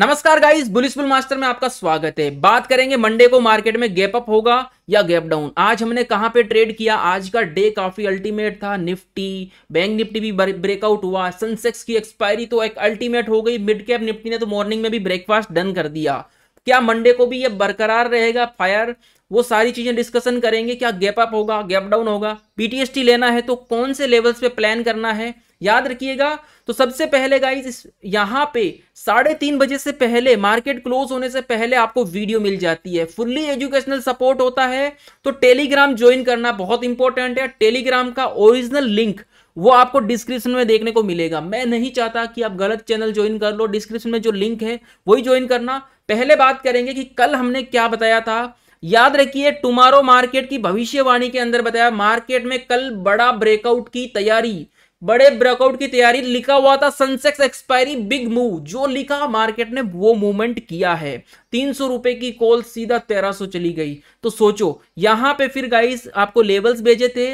नमस्कार guys bullish bull master में आपका स्वागत है बात करेंगे मंडे को मार्केट में गैप अप होगा या गैप डाउन आज हमने कहां पे ट्रेड किया आज का डे काफी अल्टीमेट था निफ्टी बैंक निफ्टी भी ब्रेकआउट हुआ सेंसेक्स की एक्सपायरी तो एक अल्टीमेट हो गई मिड कैप निफ्टी ने तो मॉर्निंग में भी ब्रेकफास्ट डन कर दिया क्या मंडे को भी ये बरकरार रहेगा फायर वो सारी चीजें डिस्कशन करेंगे क्या गैप अप होगा गैप डाउन होगा पीटीएसटी लेना है तो कौन से लेवल्स पे प्लान करना है याद रखिएगा तो सबसे पहले गाइज यहां पे साढ़े तीन बजे से पहले मार्केट क्लोज होने से पहले आपको वीडियो मिल जाती है फुल्ली एजुकेशनल सपोर्ट होता है तो टेलीग्राम ज्वाइन करना बहुत इंपॉर्टेंट है टेलीग्राम का ओरिजिनल लिंक वो आपको डिस्क्रिप्शन में देखने को मिलेगा मैं नहीं चाहता कि आप गलत चैनल ज्वाइन कर लो डिस्क्रिप्शन में जो लिंक है वही ज्वाइन करना पहले बात करेंगे कि कल हमने क्या बताया था याद रखिए टुमारो मार्केट की भविष्यवाणी के अंदर बताया मार्केट में कल बड़ा ब्रेकआउट की तैयारी बड़े ब्रेकआउट की तैयारी लिखा हुआ था सेंसेक्स एक्सपायरी बिग मूव जो लिखा मार्केट ने वो मूवमेंट किया है तीन सौ रुपए की कॉल सीधा तेरह सौ चली गई तो सोचो यहां पे फिर गाइस आपको लेवल्स भेजे थे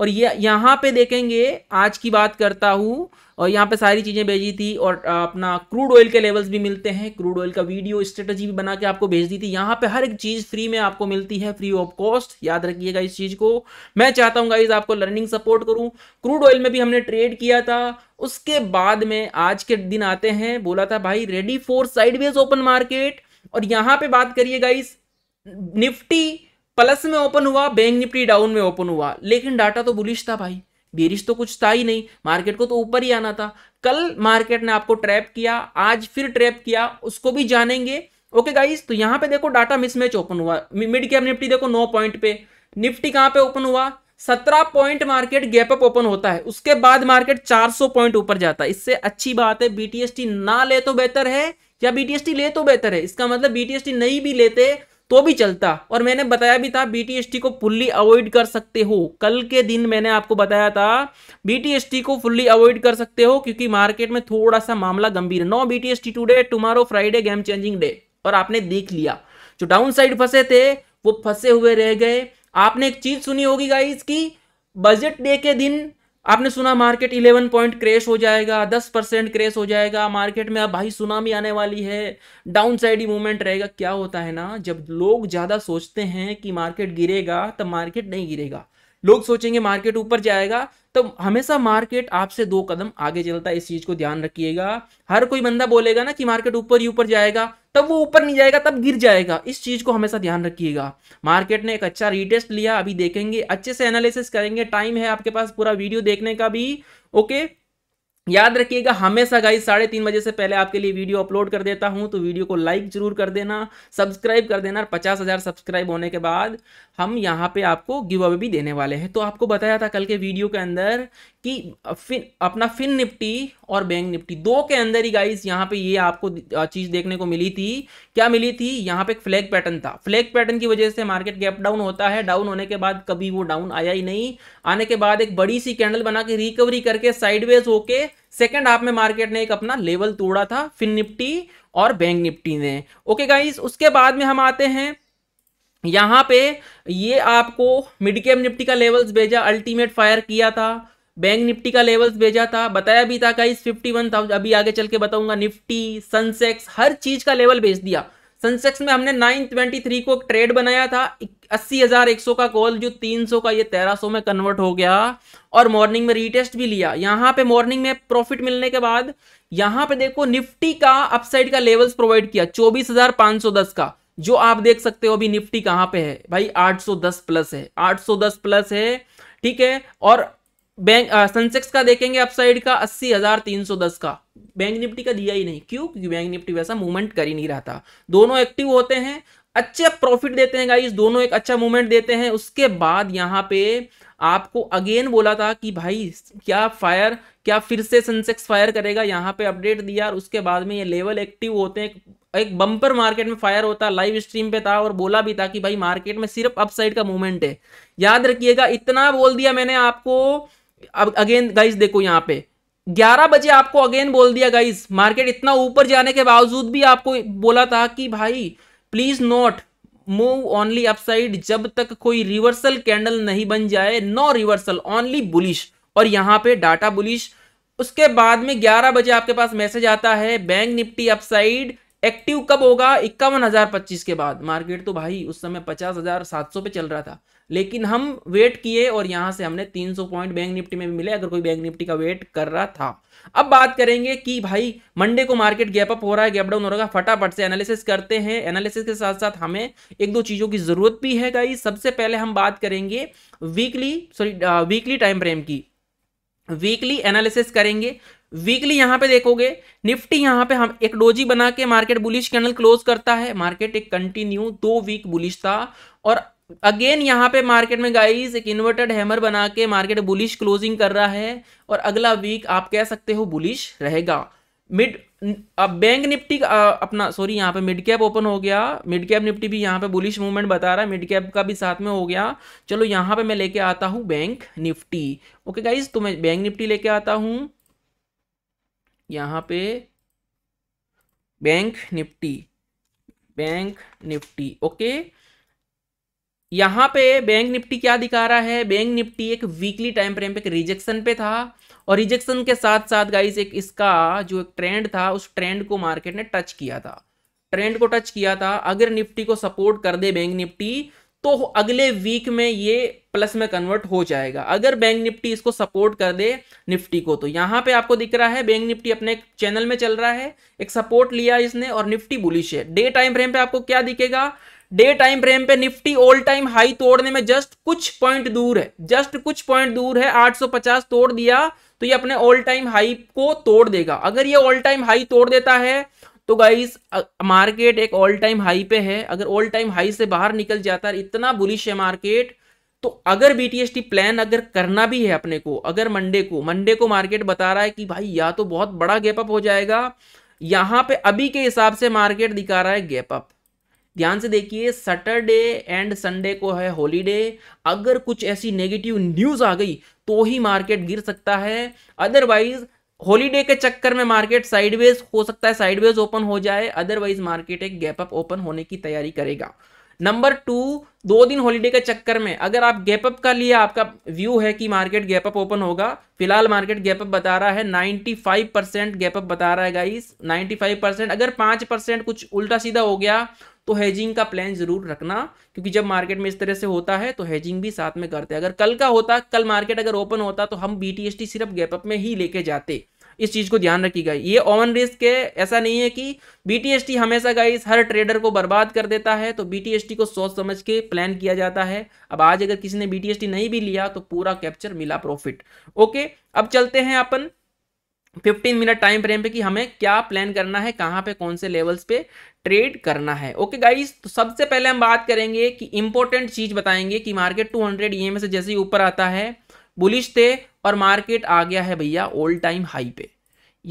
और ये यहाँ पे देखेंगे आज की बात करता हूँ और यहाँ पे सारी चीज़ें भेजी थी और अपना क्रूड ऑयल के लेवल्स भी मिलते हैं क्रूड ऑयल का वीडियो स्ट्रेटजी भी बना के आपको भेज दी थी यहाँ पे हर एक चीज़ फ्री में आपको मिलती है फ्री ऑफ कॉस्ट याद रखिएगा इस चीज़ को मैं चाहता हूँ गाइज आपको लर्निंग सपोर्ट करूँ क्रूड ऑयल में भी हमने ट्रेड किया था उसके बाद में आज के दिन आते हैं बोला था भाई ready for sideways open market और यहाँ पे बात करिए गाइज निफ्टी प्लस में ओपन हुआ बैंक निफ्टी डाउन में ओपन हुआ लेकिन डाटा तो बुलिश था भाई बेरिश तो कुछ था ही नहीं मार्केट को तो ऊपर ही आना था कल मार्केट ने आपको ट्रैप किया आज फिर ट्रैप किया उसको भी जानेंगे ओके गाइस तो यहाँ पे देखो डाटा मिसमैच ओपन हुआ मिड कैप निफ्टी देखो नौ पॉइंट पे निफ्टी कहाँ पे ओपन हुआ सत्रह point market gap up open होता है उसके बाद मार्केट सौ पॉइंट ऊपर जाता है इससे अच्छी बात है बीटीएसटी ना ले तो बेहतर है या बीटीएसटी ले तो बेहतर है इसका मतलब बीटीएसटी नहीं भी लेते तो भी चलता और मैंने बताया भी था बीटीएसटी को फुल्ली अवॉइड कर सकते हो कल के दिन मैंने आपको बताया था बीटीएसटी को फुल्ली अवॉइड कर सकते हो क्योंकि मार्केट में थोड़ा सा मामला गंभीर है no BTST today tomorrow Friday game changing day और आपने देख लिया जो डाउन साइड फंसे थे वो फंसे हुए रह गए आपने एक चीज सुनी होगी गाइस की बजट डे के दिन आपने सुना मार्केट 11 पॉइंट क्रेश हो जाएगा 10 परसेंट क्रेश हो जाएगा मार्केट में अब भाई सुनामी आने वाली है डाउन साइड ही मूवमेंट रहेगा क्या होता है ना जब लोग ज़्यादा सोचते हैं कि मार्केट गिरेगा तब तो मार्केट नहीं गिरेगा लोग सोचेंगे मार्केट ऊपर जाएगा तो हमेशा मार्केट आपसे दो कदम आगे चलता है इस चीज को ध्यान रखिएगा हर कोई बंदा बोलेगा ना कि मार्केट ऊपर ही ऊपर जाएगा तब वो ऊपर नहीं जाएगा तब गिर जाएगा इस चीज को हमेशा ध्यान रखिएगा मार्केट ने एक अच्छा रीटेस्ट लिया अभी देखेंगे अच्छे से एनालिसिस करेंगे टाइम है आपके पास पूरा वीडियो देखने का भी ओके याद रखिएगा हमेशा गाइस साढ़े तीन बजे से पहले आपके लिए वीडियो अपलोड कर देता हूं तो वीडियो को लाइक जरूर कर देना सब्सक्राइब कर देना और पचास हज़ार सब्सक्राइब होने के बाद हम यहां पे आपको गिव अवे भी देने वाले हैं तो आपको बताया था कल के वीडियो के अंदर कि फिन अपना फिन निफ्टी और बैंक निफ्टी दो के अंदर ही गाइस यहाँ पे ये आपको चीज़ देखने को मिली थी क्या मिली थी यहाँ पे एक फ्लैग पैटर्न था फ्लैग पैटर्न की वजह से मार्केट गैप डाउन होता है डाउन होने के बाद कभी वो डाउन आया ही नहीं आने के बाद एक बड़ी सी कैंडल बना के रिकवरी करके साइडवेज होके सेकेंड हाफ में मार्केट ने एक अपना लेवल तोड़ा था फिन निफ्टी और बैंक निफ्टी ने ओके गाइज उसके बाद में हम आते हैं यहाँ पे ये आपको मिड कैप निफ्टी का लेवल्स भेजा अल्टीमेट फायर किया था बैंक निफ्टी का लेवल्स भेजा था बताया भी था वन थाउजेंड अभी आगे चल के बताऊंगा निफ्टी सनसेक्स हर चीज का लेवल भेज दिया सनसेक्स में हमने 923 को ट्रेड बनाया था अस्सी हजार एक सौ का कॉल जो 300 का ये 1300 में कन्वर्ट हो गया और मॉर्निंग में रीटेस्ट भी लिया यहाँ पे मॉर्निंग में प्रॉफिट मिलने के बाद यहाँ पे देखो निफ्टी का अपसाइड का लेवल्स प्रोवाइड किया 24,510 का जो आप देख सकते हो अभी निफ्टी कहाँ पे है भाई 810 प्लस है 810 प्लस है ठीक है और बैंक सेंसेक्स का देखेंगे अपसाइड का अस्सी हजार तीन सौ दस का बैंक निफ्टी का दिया ही नहीं क्यों क्योंकि बैंक निफ्टी वैसा मूवमेंट कर ही नहीं रहा था दोनों एक्टिव होते हैं अच्छे प्रॉफिट देते हैं गाइस दोनों एक अच्छा मूवमेंट देते हैं उसके बाद यहाँ पे आपको अगेन बोला था कि भाई क्या फायर क्या फिर से सेंसेक्स फायर करेगा यहाँ पे अपडेट दिया और उसके बाद में ये लेवल एक्टिव होते हैं एक बम्पर मार्केट में फायर होता लाइव स्ट्रीम पे था और बोला भी था कि भाई मार्केट में सिर्फ अपसाइड का मूवमेंट है याद रखिएगा इतना बोल दिया मैंने आपको अब अगेन गाइज देखो यहाँ पे 11 बजे आपको अगेन बोल दिया गाइज मार्केट इतना ऊपर जाने के बावजूद भी आपको बोला था कि भाई please note move only upside जब तक कोई रिवर्सल कैंडल नहीं बन जाए नो रिवर्सल ओनली बुलिश और यहाँ पे डाटा बुलिश उसके बाद में 11 बजे आपके पास मैसेज आता है बैंक निफ्टी अपसाइड एक्टिव कब होगा इक्यावन के बाद मार्केट तो भाई उस समय पचास पे चल रहा था लेकिन हम वेट किए और यहां से हमने 300 पॉइंट बैंक निफ्टी में भी मिले अगर कोई बैंक निफ्टी का वेट कर रहा था अब बात करेंगे कि भाई मंडे को मार्केट गैप अप हो रहा है गैप डाउन हो रहा है फटाफट से एनालिसिस करते हैं एनालिसिस के साथ साथ हमें एक दो चीज़ों की ज़रूरत भी है गाई सबसे पहले हम बात करेंगे weekly sorry weekly time frame की वीकली एनालिसिस करेंगे वीकली यहाँ पे देखोगे निफ्टी यहाँ पे हम एक डोजी बना के मार्केट बुलिश कैनल क्लोज करता है मार्केट एक कंटिन्यू दो वीक बुलिश था और अगेन यहाँ पे मार्केट में गाइस एक इन्वर्टेड हैमर बना के मार्केट बुलिश क्लोजिंग कर रहा है और अगला वीक आप कह सकते हो बुलिश रहेगा मिड अब बैंक निफ्टी अपना सॉरी यहाँ पे मिड कैप ओपन हो गया मिड कैप निफ्टी भी यहाँ पे बुलिश मूवमेंट बता रहा है मिड कैप का भी साथ में हो गया चलो यहाँ पे मैं लेके आता हूँ बैंक निफ्टी ओके गाइज तो मैं बैंक निफ्टी लेके आता हूँ यहाँ पे bank Nifty bank Nifty okay यहां पे बैंक निफ्टी क्या दिखा रहा है बैंक निफ्टी एक वीकली टाइम फ्रेम पे रिजेक्शन पे था और रिजेक्शन के साथ साथ गाइस एक इसका जो एक ट्रेंड था उस ट्रेंड को मार्केट ने टच किया था ट्रेंड को टच किया था अगर निफ्टी को सपोर्ट कर दे बैंक निफ्टी तो अगले वीक में ये प्लस में कन्वर्ट हो जाएगा अगर बैंक निफ्टी इसको सपोर्ट कर दे निफ्टी को तो यहाँ पे आपको दिख रहा है बैंक निफ्टी अपने चैनल में चल रहा है एक सपोर्ट लिया इसने और निफ्टी बुलिश है डे टाइम फ्रेम पे आपको क्या दिखेगा डे टाइम फ्रेम पे निफ्टी ऑल टाइम हाई तोड़ने में जस्ट कुछ पॉइंट दूर है जस्ट कुछ पॉइंट दूर है 850 तोड़ दिया तो ये अपने ऑल टाइम हाई को तोड़ देगा अगर ये ऑल टाइम हाई तोड़ देता है तो गाइस मार्केट एक ऑल टाइम हाई पे है अगर ऑल टाइम हाई से बाहर निकल जाता है इतना बुलिश है मार्केट तो अगर बीटीएसटी प्लान अगर करना भी है अपने को अगर मंडे को मंडे को मार्केट बता रहा है कि भाई या तो बहुत बड़ा गैप अप हो जाएगा यहां पे अभी के हिसाब से मार्केट दिखा रहा है गैप अप ध्यान से देखिए सैटरडे एंड संडे को है हॉलीडे अगर कुछ ऐसी नेगेटिव न्यूज़ आ गई तो ही मार्केट गिर सकता है अदरवाइज हॉलीडे के चक्कर में मार्केट साइडवेज हो सकता है साइडवेज ओपन हो जाए अदरवाइज मार्केट एक गैप अप ओपन होने की तैयारी करेगा नंबर टू दो दिन हॉलीडे के चक्कर में अगर आप गैप अप का लिए आपका व्यू है कि मार्केट गैप अप ओपन होगा फिलहाल मार्केट गैप अप बता रहा है 95 परसेंट गैप अप बता रहा है गाइस 95 परसेंट अगर 5 परसेंट कुछ उल्टा सीधा हो गया तो हेजिंग का प्लान जरूर रखना क्योंकि जब मार्केट में इस तरह से होता है तो हेजिंग भी साथ में करते हैं अगर कल का होता कल मार्केट अगर ओपन होता तो हम बी सिर्फ गैप अप में ही लेके जाते इस चीज को ध्यान रखिएगा ये ऑन रिस्क है ऐसा नहीं है कि बीटीएसटी हमेशा गाइस हर ट्रेडर को बर्बाद कर देता है तो बीटीएसटी को सोच समझ के प्लान किया जाता है अब आज अगर किसी ने बीटीएसटी नहीं भी लिया तो पूरा कैप्चर मिला प्रॉफिट ओके अब चलते हैं अपन फिफ्टीन मिनट टाइम फ्रेम पे कि हमें क्या प्लान करना है कहाँ पे कौन से लेवल्स पे ट्रेड करना है ओके गाइस तो सबसे पहले हम बात करेंगे कि इंपॉर्टेंट चीज बताएंगे कि मार्केट टू हंड्रेड ई से जैसे ही ऊपर आता है बुलिश थे और मार्केट आ गया है भैया ओल्ड टाइम हाई पे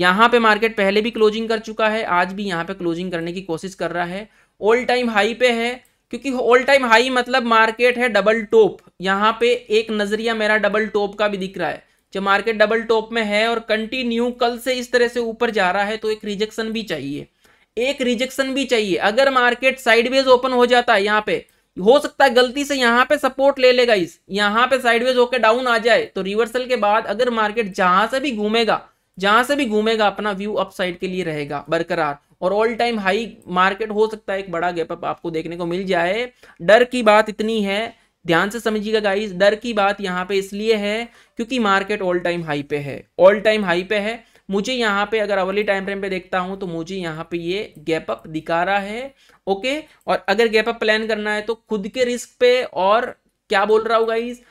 यहाँ पे मार्केट पहले भी क्लोजिंग कर चुका है आज भी यहाँ पे क्लोजिंग करने की कोशिश कर रहा है ओल्ड टाइम हाई पे है क्योंकि ओल्ड टाइम हाई मतलब मार्केट है डबल टॉप यहाँ पे एक नजरिया मेरा डबल टॉप का भी दिख रहा है जब मार्केट डबल टॉप में है और कंटिन्यू कल से इस तरह से ऊपर जा रहा है तो एक रिजेक्शन भी चाहिए एक रिजेक्शन भी चाहिए अगर मार्केट साइडवेज ओपन हो जाता है यहाँ पे हो सकता है गलती से यहाँ पे सपोर्ट ले लेगा इस यहाँ पे साइडवेज होकर डाउन आ जाए तो रिवर्सल के बाद अगर मार्केट जहां से भी घूमेगा जहां से भी घूमेगा अपना व्यू अपसाइड के लिए रहेगा बरकरार और ऑल टाइम हाई मार्केट हो सकता है एक बड़ा गैप अप आपको देखने को मिल जाए डर की बात इतनी है ध्यान से समझिएगा गाइस डर की बात यहाँ पे इसलिए है क्योंकि मार्केट ऑल टाइम हाई पे है ऑल टाइम हाई पे है मुझे यहाँ पे अगर अवली टाइम फ्रेम पे देखता हूँ तो मुझे यहाँ पे ये गैप अप दिखा रहा है ओके और अगर गैप अप प्लान करना है तो खुद के रिस्क पे और क्या बोल रहा हूँ गाइज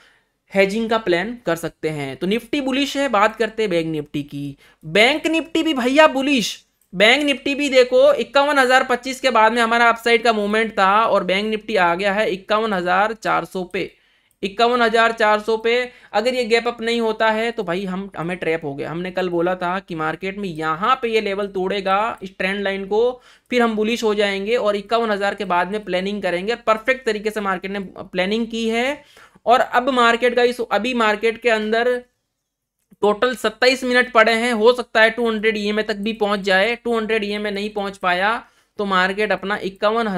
हेजिंग का प्लान कर सकते हैं तो निफ्टी बुलिश है बात करते हैं बैंक निफ्टी की बैंक निफ्टी भी भैया बुलिश बैंक निफ्टी भी देखो इक्यावन हजार पच्चीस के बाद में हमारा अपसाइड का मूवमेंट था और बैंक निफ्टी आ गया है इक्यावन हजार चार सौ पे इक्यावन हजार चार सौ पे अगर ये गैप अप नहीं होता है तो भाई हम हमें ट्रैप हो गए हमने कल बोला था कि मार्केट में यहाँ पे ये लेवल तोड़ेगा इस ट्रेंड लाइन को फिर हम बुलिश हो जाएंगे और इक्यावन हजार के बाद में प्लानिंग करेंगे और परफेक्ट तरीके से मार्केट ने प्लानिंग की है और अब मार्केट का इस अभी मार्केट के अंदर टोटल 27 मिनट पड़े हैं हो सकता है 200 हंड्रेड e तक भी पहुंच जाए 200 हंड्रेड e नहीं पहुंच पाया तो मार्केट अपना इक्यावन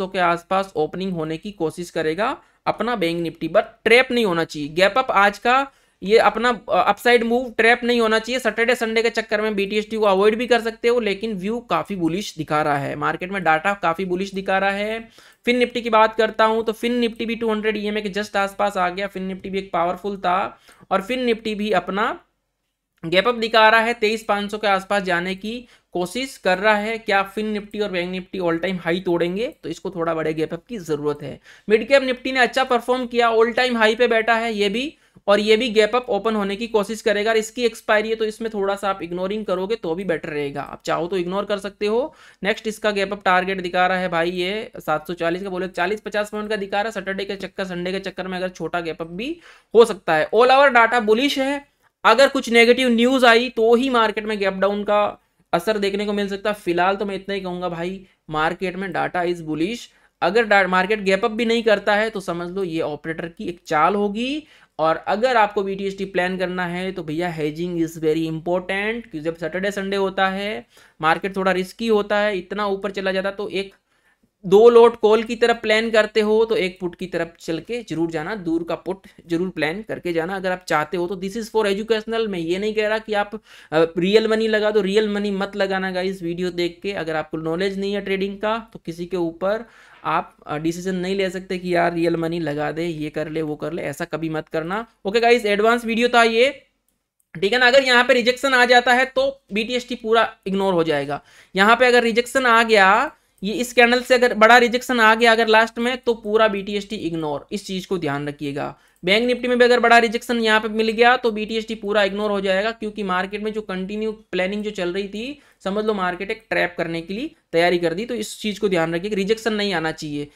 के आसपास ओपनिंग होने की कोशिश करेगा अपना बैंक निफ्टी बट ट्रैप नहीं होना चाहिए गैप अप आज का ये अपना अपसाइड मूव ट्रैप नहीं होना चाहिए सैटरडे संडे के चक्कर में बीटीएसटी को अवॉइड भी कर सकते हो लेकिन व्यू काफ़ी बुलिश दिखा रहा है मार्केट में डाटा काफ़ी बुलिश दिखा रहा है फिन निफ्टी की बात करता हूं तो फिन निफ्टी भी 200 हंड्रेड e के जस्ट आसपास आ गया फिन निफ्टी भी एक पावरफुल था और फिन निफ्टी भी अपना गैप अप दिखा रहा है तेईस पाँच सौ के आसपास जाने की कोशिश कर रहा है क्या फिन निफ्टी और bank Nifty all time high तोड़ेंगे तो इसको थोड़ा बड़े गैप अप की जरूरत है मिड कैप निफ्टी ने अच्छा परफॉर्म किया ऑल टाइम हाई पे बैठा है ये भी और ये भी गैप अप ओपन होने की कोशिश करेगा और इसकी एक्सपायरी है तो इसमें थोड़ा सा आप इग्नोरिंग करोगे तो भी बेटर रहेगा आप चाहो तो इग्नोर कर सकते हो नेक्स्ट इसका गैप अप टारगेट दिखा रहा है भाई ये 740 का बोले 40 50 पॉइंट का दिखा रहा है सैटरडे के चक्कर संडे के चक्कर में अगर छोटा गैप अप भी हो सकता है ऑल ओवर डाटा बुलिश है अगर कुछ नेगेटिव न्यूज आई तो ही मार्केट में गैप डाउन का असर देखने को मिल सकता है फिलहाल तो मैं इतना ही कहूंगा भाई मार्केट में डाटा इज बुलिश अगर मार्केट गैप अप भी नहीं करता है तो समझ लो ये ऑपरेटर की एक चाल होगी और अगर आपको बी प्लान करना है तो भैया हेजिंग इज़ वेरी इंपॉर्टेंट क्योंकि जब सैटरडे संडे होता है मार्केट थोड़ा रिस्की होता है इतना ऊपर चला जाता तो एक दो लोट कॉल की तरफ प्लान करते हो तो एक पुट की तरफ चल के जरूर जाना दूर का पुट जरूर प्लान करके जाना अगर आप चाहते हो तो दिस इज़ फॉर एजुकेशनल मैं ये नहीं कह रहा कि आप रियल मनी लगा दो रियल मनी मत लगाना गाइस वीडियो देख के अगर आपको नॉलेज नहीं है ट्रेडिंग का तो किसी के ऊपर आप डिसीजन नहीं ले सकते कि यार रियल मनी लगा दे ये कर ले वो कर ले ऐसा कभी मत करना ओके गाइज एडवांस वीडियो था ये ठीक है ना अगर यहाँ पे रिजेक्शन आ जाता है तो बी पूरा इग्नोर हो जाएगा यहाँ पे अगर रिजेक्शन आ गया ये इस कैंडल से अगर बड़ा रिजेक्शन आ गया अगर लास्ट में तो पूरा बी इग्नोर इस चीज को ध्यान रखिएगा बैंक निफ्टी में भी अगर बड़ा रिजेक्शन यहाँ पे मिल गया तो बी पूरा इग्नोर हो जाएगा क्योंकि मार्केट में जो कंटिन्यू प्लानिंग जो चल रही थी समझ लो मार्केट एक ट्रैप करने के लिए तैयारी कर दी तो इस चीज को ध्यान रखिए रिजेक्शन नहीं आना चाहिए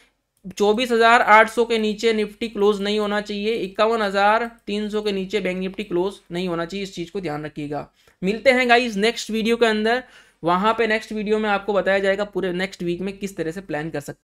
चौबीस हजार आठ सौ के नीचे निफ्टी क्लोज नहीं होना चाहिए इक्यावन हजार तीन सौ के नीचे बैंक निफ्टी क्लोज नहीं होना चाहिए इस चीज को ध्यान रखिएगा मिलते हैं गाइस नेक्स्ट वीडियो के अंदर वहाँ पे नेक्स्ट वीडियो में आपको बताया जाएगा पूरे नेक्स्ट वीक में किस तरह से प्लान कर सकते